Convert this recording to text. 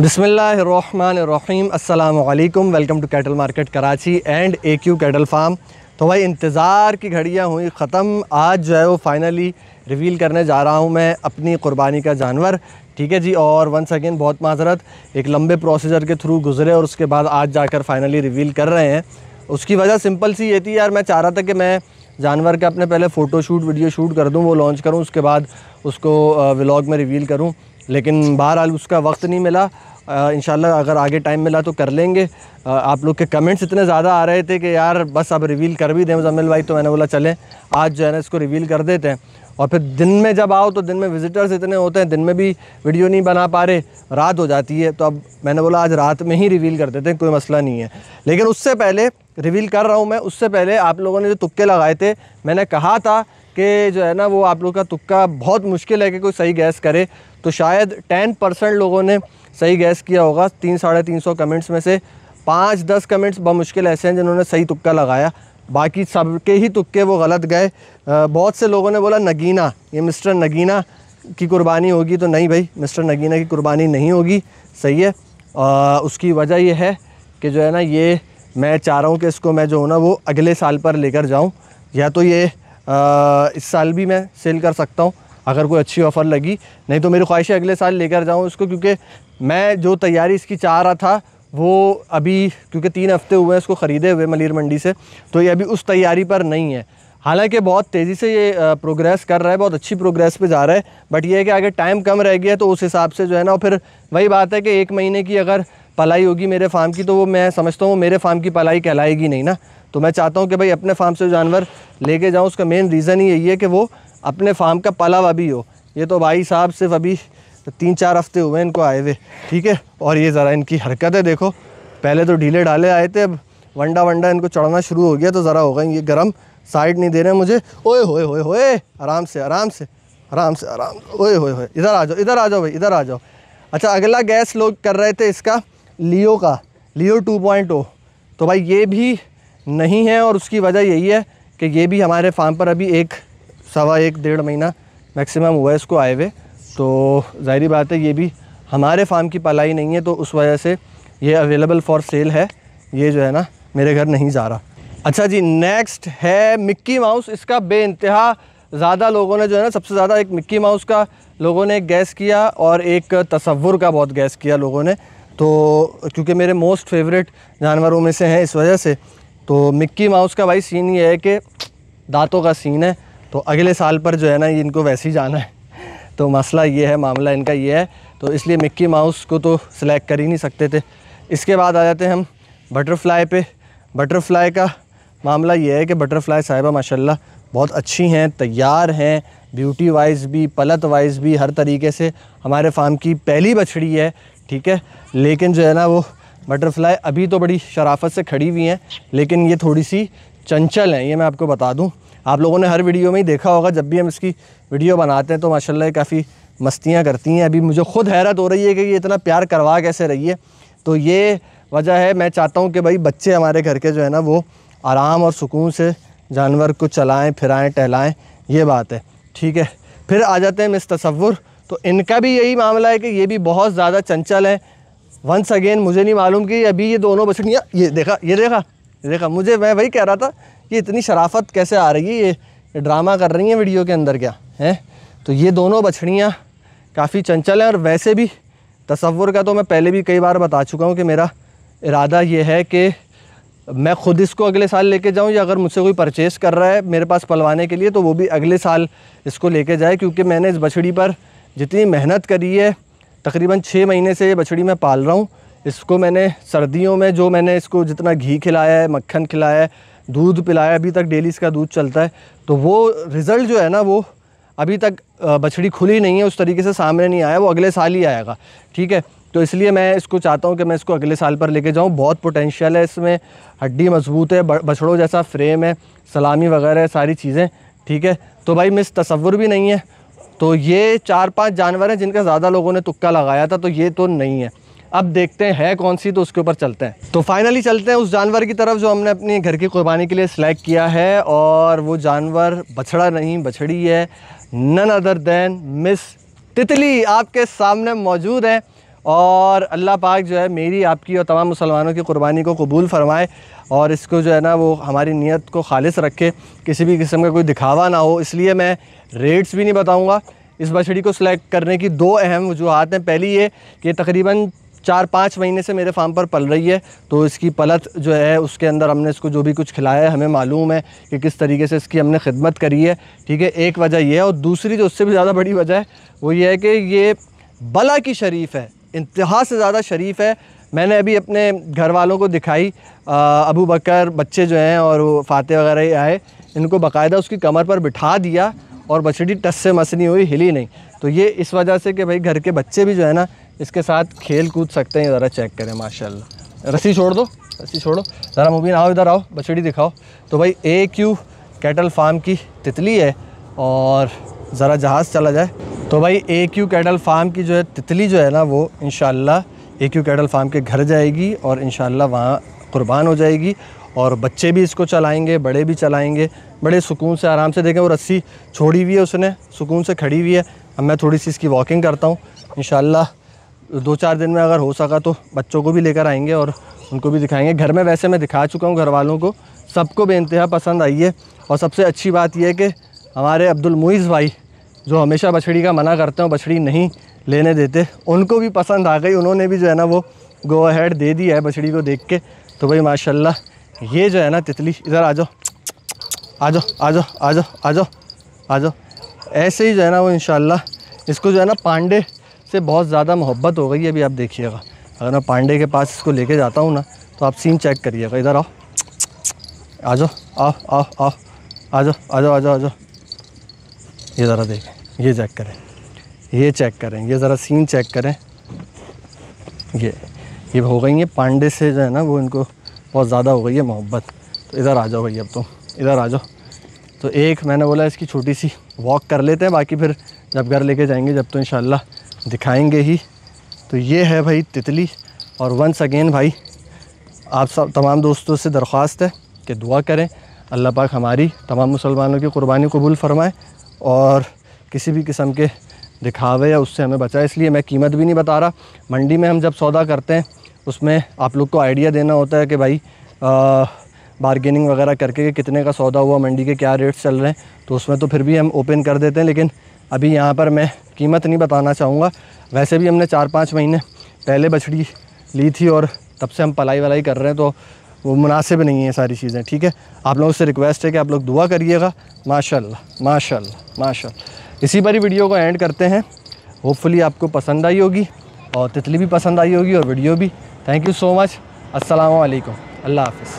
बिसमीम अल्लाम welcome to cattle market Karachi and A Q cattle farm तो भाई इंतज़ार की घड़ियाँ हुई ख़त्म आज जो है वो फाइनली रिवील करने जा रहा हूँ मैं अपनी क़ुरबानी का जानवर ठीक है जी और वन सेकेंड बहुत माजरत एक लंबे प्रोसीजर के थ्रू गुजरे और उसके बाद आज जाकर फाइनली रिवील कर रहे हैं उसकी वजह सिंपल सी ये थी यार मैं चाह रहा था कि मैं जानवर का अपने पहले फ़ोटो शूट वीडियो शूट कर दूँ वो लॉन्च करूँ उसके बाद उसको व्लाग में रिवील करूँ लेकिन बहरहाल उसका वक्त नहीं मिला इन अगर आगे टाइम मिला तो कर लेंगे आप लोग के कमेंट्स इतने ज़्यादा आ रहे थे कि यार बस अब रिवील कर भी दें जमिल भाई तो मैंने बोला चलें आज जो है ना इसको रिवील कर देते हैं और फिर दिन में जब आओ तो दिन में विज़िटर्स इतने होते हैं दिन में भी वीडियो नहीं बना पा रहे रात हो जाती है तो अब मैंने बोला आज रात में ही रिवील कर देते हैं कोई मसला नहीं है लेकिन उससे पहले रिवील कर रहा हूँ मैं उससे पहले आप लोगों ने जो तुक्के लगाए थे मैंने कहा था कि जो है ना वो आप लोग का तुक्का बहुत मुश्किल है कि कोई सही गैस करे तो शायद टेन परसेंट लोगों ने सही गैस किया होगा तीन साढ़े तीन सौ कमेंट्स में से पाँच दस कमेंट्स बमुश्किल ऐसे हैं जिन्होंने सही तुक्का लगाया बाकी सबके ही तुक्के वो गलत गए बहुत से लोगों ने बोला नगीना ये मिस्टर नगीना की कुर्बानी होगी तो नहीं भाई मिस्टर नगीना की कुर्बानी नहीं होगी सही है आ, उसकी वजह यह है कि जो है ना ये मैं चाह रहा हूँ कि इसको मैं जो हूँ ना वो अगले साल पर लेकर जाऊँ या तो ये आ, इस साल भी मैं सेल कर सकता हूँ अगर कोई अच्छी ऑफ़र लगी नहीं तो मेरी ख्वाहिश है अगले साल लेकर जाऊँ इसको क्योंकि मैं जो तैयारी इसकी चाह रहा था वो अभी क्योंकि तीन हफ्ते हुए हैं इसको ख़रीदे हुए मलिर मंडी से तो ये अभी उस तैयारी पर नहीं है हालांकि बहुत तेज़ी से ये प्रोग्रेस कर रहा है बहुत अच्छी प्रोग्रेस पे जा रहा है बट ये है कि अगर टाइम कम रह गया तो उस हिसाब से जो है ना फिर वही बात है कि एक महीने की अगर पलाई होगी मेरे फार्म की तो वो मैं समझता हूँ मेरे फार्म की पलाई कहलाएगी नहीं ना तो मैं चाहता हूँ कि भाई अपने फार्म से जानवर लेके जाऊँ उसका मेन रीज़न ही यही है कि वो अपने फार्म का पला हुआ भी हो ये तो भाई साहब सिर्फ अभी तीन चार हफ्ते हुए इनको आए हुए ठीक है और ये ज़रा इनकी हरकत है देखो पहले तो ढीले ढाले आए थे अब वंडा वंडा इनको चढ़ना शुरू हो गया तो ज़रा हो गए ये गर्म साइड नहीं दे रहे मुझे ओए होए होए होए आराम से आराम से आराम से आराम ओए होए होए इधर आ जाओ इधर आ जाओ भाई इधर आ जाओ अच्छा अगला गैस लोग कर रहे थे इसका लियो का लियो ओ तो भाई ये भी नहीं है और उसकी वजह यही है कि ये भी हमारे फार्म पर अभी एक सवा एक डेढ़ महीना मैक्सिमम हुआ है इसको आए हुए तो ज़ाहरी बात है ये भी हमारे फार्म की पलाई नहीं है तो उस वजह से ये अवेलेबल फॉर सेल है ये जो है ना मेरे घर नहीं जा रहा अच्छा जी नेक्स्ट है मिक्की माउस इसका बे ज़्यादा लोगों ने जो है ना सबसे ज़्यादा एक मिक्की माउस का लोगों ने गैस किया और एक तस्वुर का बहुत गैस किया लोगों ने तो क्योंकि मेरे मोस्ट फेवरेट जानवरों में से हैं इस वजह से तो मिक्की माउस का भाई सीन ये है कि दांतों का सीन है तो अगले साल पर जो है ना इनको वैसे ही जाना है तो मसला ये है मामला इनका ये है तो इसलिए मिक्की माउस को तो सिलेक्ट कर ही नहीं सकते थे इसके बाद आ जाते हैं हम बटरफ्लाई पे बटरफ्लाई का मामला ये है कि बटरफ्लाई साहिबा माशाल्लाह बहुत अच्छी हैं तैयार हैं ब्यूटी वाइज भी पलत वाइज भी हर तरीके से हमारे फार्म की पहली बछड़ी है ठीक है लेकिन जो है ना वो बटरफ्लाई अभी तो बड़ी शराफत से खड़ी हुई हैं लेकिन ये थोड़ी सी चंचल हैं ये मैं आपको बता दूँ आप लोगों ने हर वीडियो में ही देखा होगा जब भी हम इसकी वीडियो बनाते हैं तो माशाल्लाह काफ़ी मस्तियाँ करती हैं अभी मुझे खुद हैरत हो रही है कि ये इतना प्यार करवा कैसे रही है तो ये वजह है मैं चाहता हूँ कि भाई बच्चे हमारे घर के जो है ना वो आराम और सुकून से जानवर को चलाएँ फिराएँ टहलाएँ ये बात है ठीक है फिर आ जाते हैं मिस तस्वुर तो इनका भी यही मामला है कि ये भी बहुत ज़्यादा चंचल है वंस अगेन मुझे नहीं मालूम कि अभी ये दोनों बछड़ियाँ ये देखा ये देखा ये देखा मुझे मैं वही कह रहा था कि इतनी शराफत कैसे आ रही है ये ड्रामा कर रही हैं वीडियो के अंदर क्या हैं तो ये दोनों बछड़ियाँ काफ़ी चंचल हैं और वैसे भी तस्वुर का तो मैं पहले भी कई बार बता चुका हूँ कि मेरा इरादा ये है कि मैं ख़ुद इसको अगले साल लेके जाऊं या अगर मुझसे कोई परचेस कर रहा है मेरे पास पलवाने के लिए तो वो भी अगले साल इसको लेके जाए क्योंकि मैंने इस बछड़ी पर जितनी मेहनत करी है तकरीबन छः महीने से ये बछड़ी मैं पाल रहा हूँ इसको मैंने सर्दियों में जो मैंने इसको जितना घी खिलाया है मक्खन खिलाया है दूध पिलाया अभी तक डेली इसका दूध चलता है तो वो रिज़ल्ट जो है ना वो अभी तक बछड़ी खुली नहीं है उस तरीके से सामने नहीं आया वो अगले साल ही आएगा ठीक है तो इसलिए मैं इसको चाहता हूँ कि मैं इसको अगले साल पर लेके जाऊँ बहुत पोटेंशियल है इसमें हड्डी मजबूत है बछड़ों जैसा फ्रेम है सलामी वगैरह सारी चीज़ें ठीक है तो भाई मिस तस्वुर भी नहीं है तो ये चार पांच जानवर हैं जिनका ज़्यादा लोगों ने तुक्का लगाया था तो ये तो नहीं है अब देखते हैं है कौन सी तो उसके ऊपर चलते हैं तो फाइनली चलते हैं उस जानवर की तरफ जो हमने अपने घर की कुर्बानी के लिए सिलेक्ट किया है और वो जानवर बछड़ा नहीं बछड़ी है नन अदर देन मिस तितली आपके सामने मौजूद है और अल्लाह पाक जो है मेरी आपकी और तमाम मुसलमानों की कुर्बानी को कबूल फरमाए और इसको जो है ना वो हमारी नीयत को खालिस रखे किसी भी किस्म का कोई दिखावा ना हो इसलिए मैं रेट्स भी नहीं बताऊँगा इस बछड़ी को सिलेक्ट करने की दो अहम वजूहत हैं पहली ये कि तकरीबन चार पाँच महीने से मेरे फार्म पर पल रही है तो इसकी पलत जो है उसके अंदर हमने इसको जो भी कुछ खिलाया है हमें मालूम है कि किस तरीके से इसकी हमने खिदमत करी है ठीक है एक वजह यह है और दूसरी जो उससे भी ज़्यादा बड़ी वजह है वो ये है कि ये बला की शरीफ है इंतहा से ज़्यादा शरीफ है मैंने अभी अपने घर वालों को दिखाई अबू बकर बच्चे जो हैं और फाते वगैरह आए इनको बाकायदा उसकी कमर पर बिठा दिया और बछड़ी टस से मसनी हुई हिली नहीं तो ये इस वजह से कि भाई घर के बच्चे भी जो है ना इसके साथ खेल कूद सकते हैं ज़रा चेक करें माशाल्लाह रस्सी छोड़ दो रस्सी छोड़ो ज़रा मुबीन आओ इधर आओ बछड़ी दिखाओ तो भाई ए क्यू कैटल फार्म की तितली है और ज़रा जहाज़ चला जाए तो भाई ए क्यू कैटल फार्म की जो है तितली जो है ना वो इन ए क्यू कैटल फार्म के घर जाएगी और इन वहाँ क़ुरबान हो जाएगी और बच्चे भी इसको चलाएंगे बड़े भी चलाएंगे बड़े सुकून से आराम से देखें वो रस्सी छोड़ी हुई है उसने सुकून से खड़ी हुई है अब मैं थोड़ी सी इसकी वॉकिंग करता हूँ इन दो चार दिन में अगर हो सका तो बच्चों को भी लेकर आएंगे और उनको भी दिखाएंगे घर में वैसे मैं दिखा चुका हूँ घर वालों को सबको बेनतहा पसंद आई है और सबसे अच्छी बात यह है कि हमारे अब्दुल मुइज़ भाई जो हमेशा बछड़ी का मना करते हैं बछड़ी नहीं लेने देते उनको भी पसंद आ गई उन्होंने भी जो है ना वो गो अहेड दे दी है बछड़ी को देख के तो भाई माशा ये जो है ना तितली इधर आ जाओ आ जाओ आ जाओ आ जाओ आ जाओ आ जाओ ऐसे ही जो है ना वो इन इसको जो है ना पांडे से बहुत ज़्यादा मोहब्बत हो गई है अभी आप देखिएगा अगर मैं पांडे के पास इसको लेके जाता हूँ ना तो आप सीन चेक करिएगा इधर आओ आ जाओ आओ आओ आ जाओ आ जाओ आ जाओ आ जाओ ये ज़रा देखें ये चेक करें ये चेक करें ये ज़रा सीन चेक करें ये ये हो गई है पांडे से जो है ना वो इनको बहुत ज़्यादा हो गई है मोहब्बत तो इधर आ जाओ भाई अब तुम तो, इधर आ जाओ तो एक मैंने बोला इसकी छोटी सी वॉक कर लेते हैं बाकी फिर जब घर लेके जाएंगे जब तो इन दिखाएंगे ही तो ये है भाई तितली और वंस अगेन भाई आप सब तमाम दोस्तों से दरख्वास्त है कि दुआ करें अल्लाह पाक हमारी तमाम मुसलमानों की कुर्बानी कबूल फरमाए और किसी भी किस्म के दिखावे या उससे हमें बचाए इसलिए मैं कीमत भी नहीं बता रहा मंडी में हम जब सौदा करते हैं उसमें आप लोग को आइडिया देना होता है कि भाई बारगेनिंग वगैरह करके कितने का सौदा हुआ मंडी के क्या रेट्स चल रहे हैं तो उसमें तो फिर भी हम ओपन कर देते हैं लेकिन अभी यहाँ पर मैं कीमत नहीं बताना चाहूँगा वैसे भी हमने चार पाँच महीने पहले बछड़ी ली थी और तब से हम पलाई वलाई कर रहे हैं तो वो मुनासिब नहीं है सारी चीज़ें ठीक है आप लोगों से रिक्वेस्ट है कि आप लोग दुआ करिएगा माशाल्लाह माशाल्लाह माशाल्लाह इसी पर ही वीडियो को एंड करते हैं होपफुली आपको पसंद आई होगी और तितली भी पसंद आई होगी और वीडियो भी थैंक यू सो मच असलकम अल्लाह हाफ